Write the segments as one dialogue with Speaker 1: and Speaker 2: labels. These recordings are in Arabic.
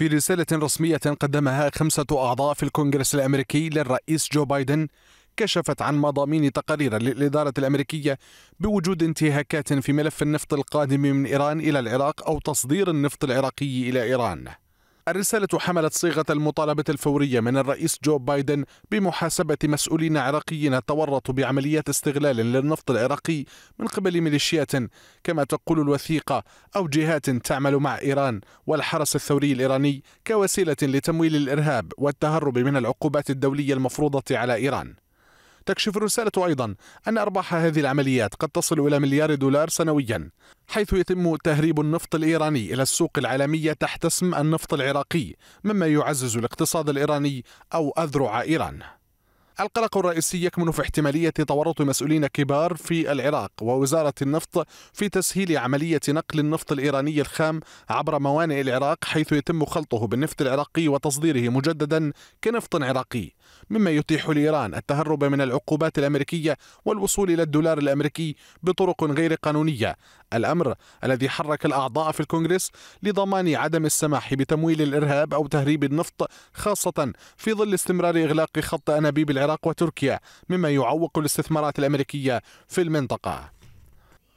Speaker 1: في رسالة رسمية قدمها خمسة أعضاء في الكونغرس الأمريكي للرئيس جو بايدن كشفت عن مضامين تقارير للإدارة الأمريكية بوجود انتهاكات في ملف النفط القادم من إيران إلى العراق أو تصدير النفط العراقي إلى إيران الرسالة حملت صيغة المطالبة الفورية من الرئيس جو بايدن بمحاسبة مسؤولين عراقيين تورطوا بعمليات استغلال للنفط العراقي من قبل ميليشيات كما تقول الوثيقة أو جهات تعمل مع إيران والحرس الثوري الإيراني كوسيلة لتمويل الإرهاب والتهرب من العقوبات الدولية المفروضة على إيران تكشف الرسالة أيضا أن أرباح هذه العمليات قد تصل إلى مليار دولار سنويا حيث يتم تهريب النفط الإيراني إلى السوق العالمية تحت اسم النفط العراقي مما يعزز الاقتصاد الإيراني أو أذرع إيران القلق الرئيسي يكمن في احتمالية تورط مسؤولين كبار في العراق ووزارة النفط في تسهيل عملية نقل النفط الإيراني الخام عبر موانئ العراق حيث يتم خلطه بالنفط العراقي وتصديره مجددا كنفط عراقي مما يتيح لإيران التهرب من العقوبات الأمريكية والوصول إلى الدولار الأمريكي بطرق غير قانونية الأمر الذي حرك الأعضاء في الكونغرس لضمان عدم السماح بتمويل الإرهاب أو تهريب النفط خاصة في ظل استمرار إغلاق خط أنابيب العراق العراق وتركيا مما يعوق الاستثمارات الأمريكية في المنطقة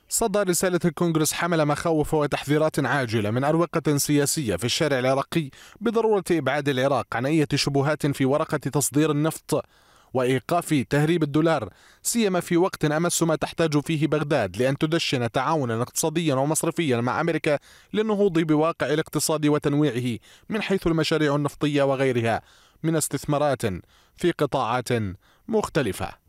Speaker 1: صدر رسالة الكونغرس حمل مخاوف وتحذيرات عاجلة من أروقة سياسية في الشارع العراقي بضرورة إبعاد العراق عن أي شبهات في ورقة تصدير النفط وإيقاف تهريب الدولار سيما في وقت أمس ما تحتاج فيه بغداد لأن تدشن تعاونا اقتصاديا ومصرفيا مع أمريكا للنهوض بواقع الاقتصاد وتنويعه من حيث المشاريع النفطية وغيرها من استثمارات في قطاعات مختلفه